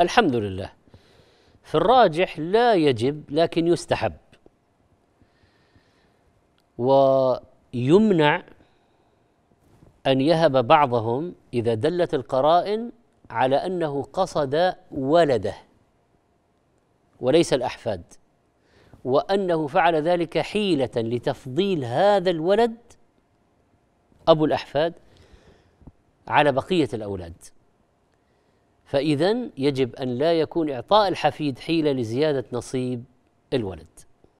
الحمد لله في الراجح لا يجب لكن يستحب ويمنع ان يهب بعضهم اذا دلت القرائن على انه قصد ولده وليس الاحفاد وانه فعل ذلك حيله لتفضيل هذا الولد ابو الاحفاد على بقيه الاولاد فإذا يجب أن لا يكون إعطاء الحفيد حيلة لزيادة نصيب الولد